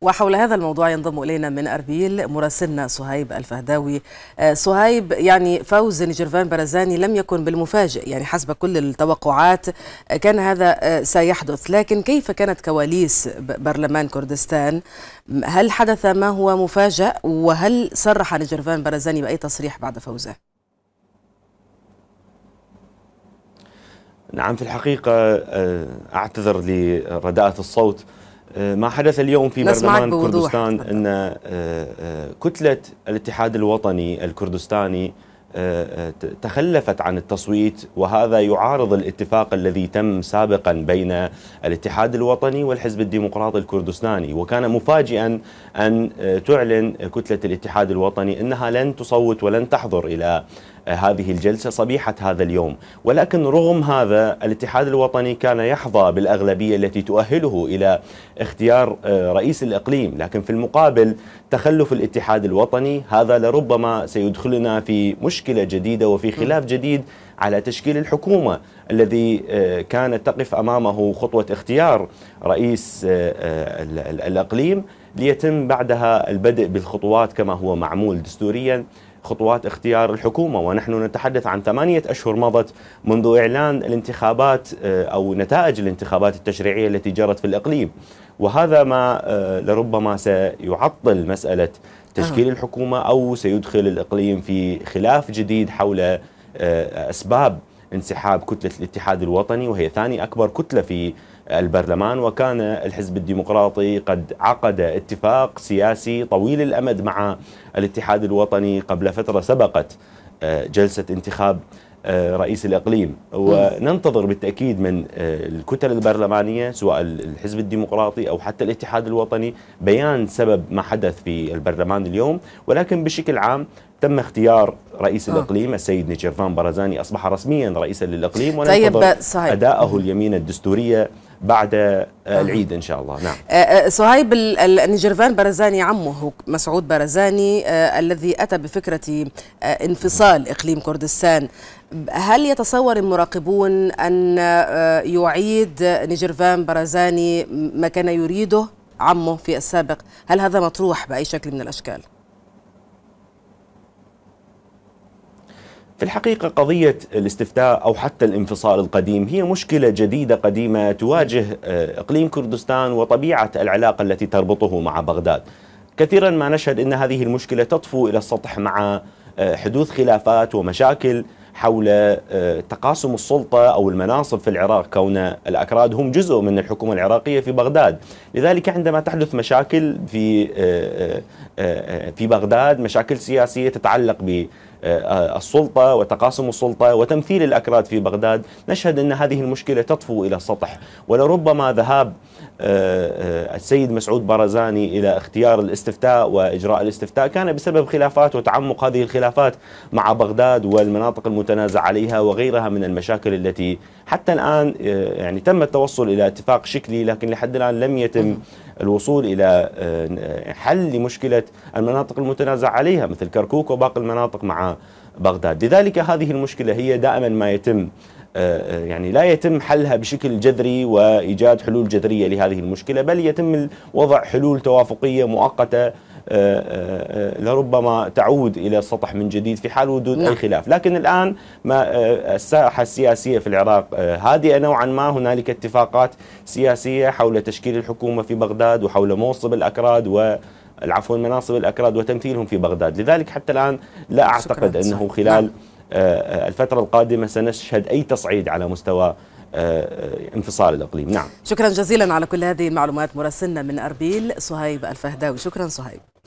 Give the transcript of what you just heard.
وحول هذا الموضوع ينضم إلينا من أربيل مراسلنا سهيب الفهداوي سهيب آه، يعني فوز نجرفان برزاني لم يكن بالمفاجئ يعني حسب كل التوقعات آه، كان هذا آه، سيحدث لكن كيف كانت كواليس برلمان كردستان هل حدث ما هو مفاجئ وهل صرح نجرفان برزاني بأي تصريح بعد فوزه؟ نعم في الحقيقة أعتذر لرداءة الصوت ما حدث اليوم في برلمان كردستان ان آه، آه، كتله الاتحاد الوطني الكردستاني آه، تخلفت عن التصويت وهذا يعارض الاتفاق الذي تم سابقا بين الاتحاد الوطني والحزب الديمقراطي الكردستاني وكان مفاجئا ان تعلن كتله الاتحاد الوطني انها لن تصوت ولن تحضر الى هذه الجلسة صبيحة هذا اليوم ولكن رغم هذا الاتحاد الوطني كان يحظى بالأغلبية التي تؤهله إلى اختيار آه، رئيس الإقليم لكن في المقابل تخلف الاتحاد الوطني هذا لربما سيدخلنا في مشكلة جديدة وفي خلاف جديد على تشكيل الحكومة الذي آه، كانت تقف أمامه خطوة اختيار رئيس آه، الأقليم ليتم بعدها البدء بالخطوات كما هو معمول دستوريا خطوات اختيار الحكومة ونحن نتحدث عن ثمانية أشهر مضت منذ إعلان الانتخابات آه، أو نتائج الانتخابات التشريعية التي جرت في الإقليم وهذا ما آه، لربما سيعطل مسألة تشكيل الحكومة أو سيدخل الإقليم في خلاف جديد حول آه، أسباب انسحاب كتلة الاتحاد الوطني وهي ثاني أكبر كتلة في البرلمان وكان الحزب الديمقراطي قد عقد اتفاق سياسي طويل الأمد مع الاتحاد الوطني قبل فترة سبقت آه، جلسة انتخاب آه، رئيس الإقليم وننتظر بالتأكيد من آه، الكتل البرلمانية سواء الحزب الديمقراطي أو حتى الاتحاد الوطني بيان سبب ما حدث في البرلمان اليوم ولكن بشكل عام تم اختيار رئيس آه. الإقليم السيد نيتشيرفان برزاني أصبح رسميا رئيسا للإقليم وننتظر طيب أداءه اليمين الدستورية بعد آه. العيد إن شاء الله نعم آه، آه، صهيب نيجرفان برزاني عمه مسعود برزاني الذي أتى بفكرة انفصال إقليم كردستان هل يتصور المراقبون أن يعيد نيجرفان برزاني ما كان يريده عمه في السابق هل هذا مطروح بأي شكل من الأشكال؟ في الحقيقة قضية الاستفتاء أو حتى الانفصال القديم هي مشكلة جديدة قديمة تواجه آه، إقليم كردستان وطبيعة العلاقة التي تربطه مع بغداد كثيرا ما نشهد أن هذه المشكلة تطفو إلى السطح مع آه، حدوث خلافات ومشاكل حول آه، تقاسم السلطة أو المناصب في العراق كون الأكراد هم جزء من الحكومة العراقية في بغداد لذلك عندما تحدث مشاكل في آه، آه، في بغداد مشاكل سياسية تتعلق ب السلطة وتقاسم السلطة وتمثيل الأكراد في بغداد نشهد أن هذه المشكلة تطفو إلى السطح ولربما ذهاب السيد مسعود برزاني إلى اختيار الاستفتاء وإجراء الاستفتاء كان بسبب خلافات وتعمق هذه الخلافات مع بغداد والمناطق المتحدة المتنازع عليها وغيرها من المشاكل التي حتى الآن آه، يعني تم التوصل إلى اتفاق شكلي لكن لحد الآن لم يتم الوصول إلى آه، حل لمشكلة المناطق المتنازع عليها مثل كركوك وباقي المناطق مع بغداد لذلك هذه المشكلة هي دائما ما يتم آه، يعني لا يتم حلها بشكل جذري وايجاد حلول جذريه لهذه المشكله بل يتم وضع حلول توافقيه مؤقته آه، آه، آه، لربما تعود إلى السطح من جديد في حال وجود أي نعم. خلاف لكن الآن ما الساحة السياسية في العراق هادئة نوعا ما هنالك اتفاقات سياسية حول تشكيل الحكومة في بغداد وحول منصب الأكراد و العفو مناصب الأكراد وتمثيلهم في بغداد لذلك حتى الآن لا أعتقد أنه نعم. خلال الفترة القادمة سنشهد أي تصعيد على مستوى انفصال الإقليم نعم شكرا جزيلا على كل هذه المعلومات مراسلنا من أربيل صهيب الفهداوي شكرا صهيب